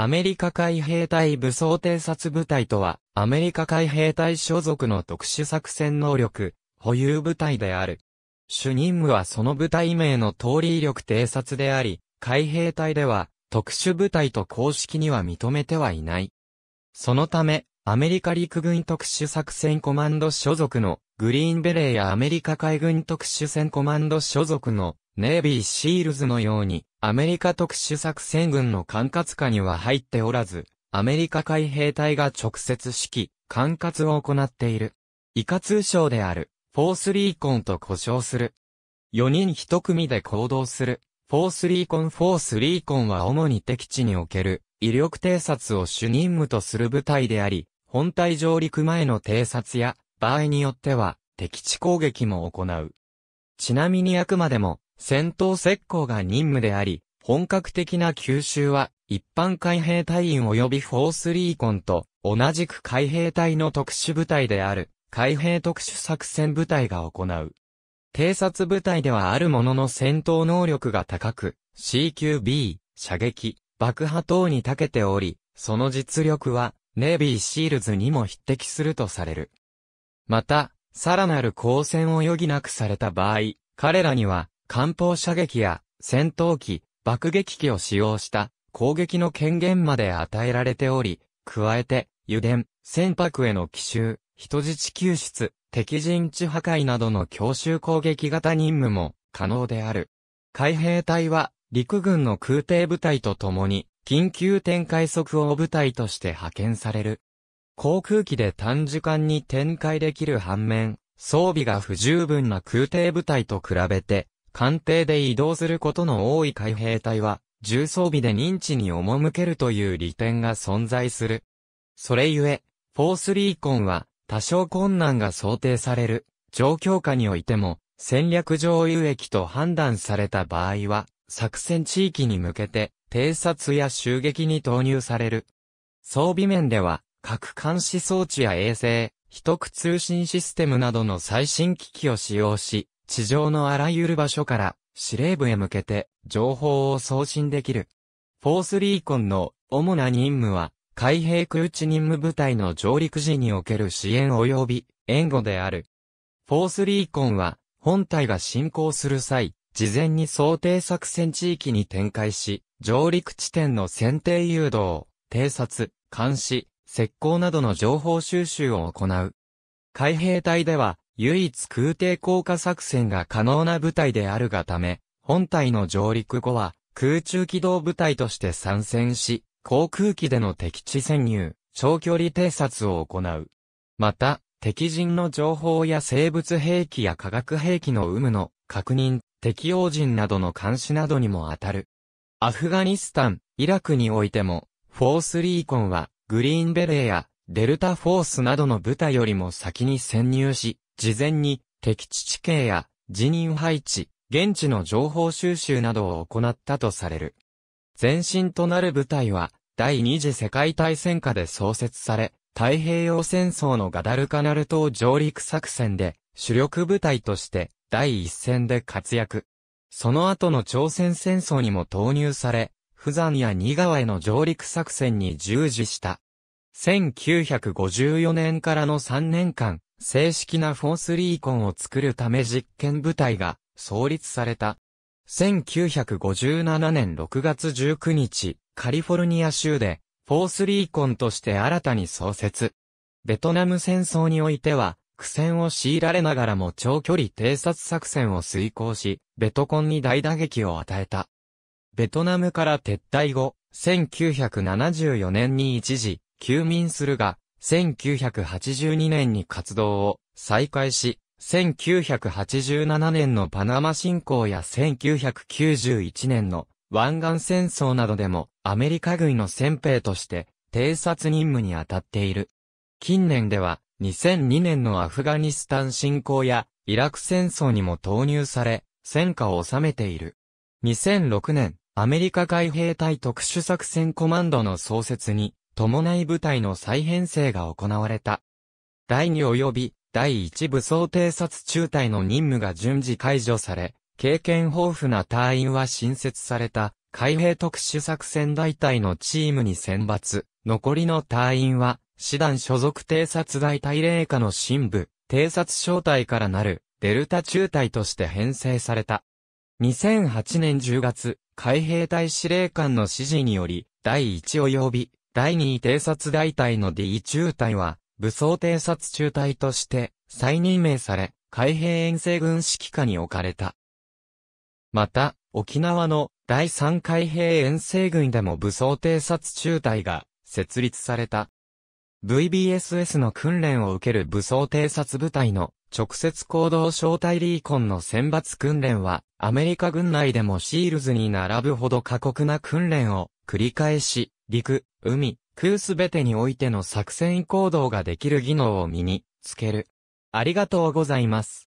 アメリカ海兵隊武装偵察部隊とは、アメリカ海兵隊所属の特殊作戦能力、保有部隊である。主任務はその部隊名の通り威力偵察であり、海兵隊では、特殊部隊と公式には認めてはいない。そのため、アメリカ陸軍特殊作戦コマンド所属の、グリーンベレーやアメリカ海軍特殊戦コマンド所属の、ネイビーシールズのように、アメリカ特殊作戦軍の管轄下には入っておらず、アメリカ海兵隊が直接指揮、管轄を行っている。以下通称である、フォースリーコンと呼称する。4人1組で行動する、フォースリーコンフォースリーコンは主に敵地における、威力偵察を主任務とする部隊であり、本体上陸前の偵察や、場合によっては、敵地攻撃も行う。ちなみにあくまでも、戦闘石膏が任務であり、本格的な吸収は、一般海兵隊員及びフォースリーコンと、同じく海兵隊の特殊部隊である、海兵特殊作戦部隊が行う。偵察部隊ではあるものの戦闘能力が高く、CQB、射撃、爆破等に長けており、その実力は、ネイビーシールズにも匹敵するとされる。また、さらなる交戦を余儀なくされた場合、彼らには、艦砲射撃や戦闘機、爆撃機を使用した攻撃の権限まで与えられており、加えて、油田、船舶への奇襲、人質救出、敵陣地破壊などの強襲攻撃型任務も可能である。海兵隊は陸軍の空挺部隊と共に緊急展開即応部隊として派遣される。航空機で短時間に展開できる反面、装備が不十分な空挺部隊と比べて艦艇で移動することの多い海兵隊は、重装備で認知に赴けるという利点が存在する。それゆえ、フォースリーコンは、多少困難が想定される、状況下においても、戦略上有益と判断された場合は、作戦地域に向けて、偵察や襲撃に投入される。装備面では、核監視装置や衛星、秘匿通信システムなどの最新機器を使用し、地上のあらゆる場所から司令部へ向けて情報を送信できる。フォースリーコンの主な任務は、海兵空地任務部隊の上陸時における支援及び援護である。フォースリーコンは、本隊が進行する際、事前に想定作戦地域に展開し、上陸地点の選定誘導、偵察、監視、石膏などの情報収集を行う。海兵隊では、唯一空挺降下作戦が可能な部隊であるがため、本隊の上陸後は空中機動部隊として参戦し、航空機での敵地潜入、長距離偵察を行う。また、敵陣の情報や生物兵器や化学兵器の有無の確認、敵応陣などの監視などにも当たる。アフガニスタン、イラクにおいても、フォースリーコンは、グリーンベレーや、デルタフォースなどの部隊よりも先に潜入し、事前に敵地地形や辞任配置、現地の情報収集などを行ったとされる。前身となる部隊は、第二次世界大戦下で創設され、太平洋戦争のガダルカナル島上陸作戦で、主力部隊として第一線で活躍。その後の朝鮮戦争にも投入され、富山や新川への上陸作戦に従事した。1954年からの3年間、正式なフォースリーコンを作るため実験部隊が創立された。1957年6月19日、カリフォルニア州で、フォースリーコンとして新たに創設。ベトナム戦争においては、苦戦を強いられながらも長距離偵察作戦を遂行し、ベトコンに大打撃を与えた。ベトナムから撤退後、1974年に一時、休眠するが、1982年に活動を再開し、1987年のパナマ侵攻や1991年の湾岸戦争などでもアメリカ軍の先兵として偵察任務に当たっている。近年では2002年のアフガニスタン侵攻やイラク戦争にも投入され、戦果を収めている。2006年、アメリカ海兵隊特殊作戦コマンドの創設に伴い部隊の再編成が行われた。第2及び第1武装偵察中隊の任務が順次解除され、経験豊富な隊員は新設された海兵特殊作戦大隊のチームに選抜。残りの隊員は、師団所属偵察大隊霊下の新部、偵察小隊からなるデルタ中隊として編成された。2008年10月、海兵隊司令官の指示により、第1及び第2偵察大隊の D 中隊は、武装偵察中隊として、再任命され、海兵遠征軍指揮下に置かれた。また、沖縄の第3海兵遠征軍でも武装偵察中隊が設立された。VBSS の訓練を受ける武装偵察部隊の直接行動招待リーコンの選抜訓練はアメリカ軍内でもシールズに並ぶほど過酷な訓練を繰り返し陸、海、空すべてにおいての作戦行動ができる技能を身につける。ありがとうございます。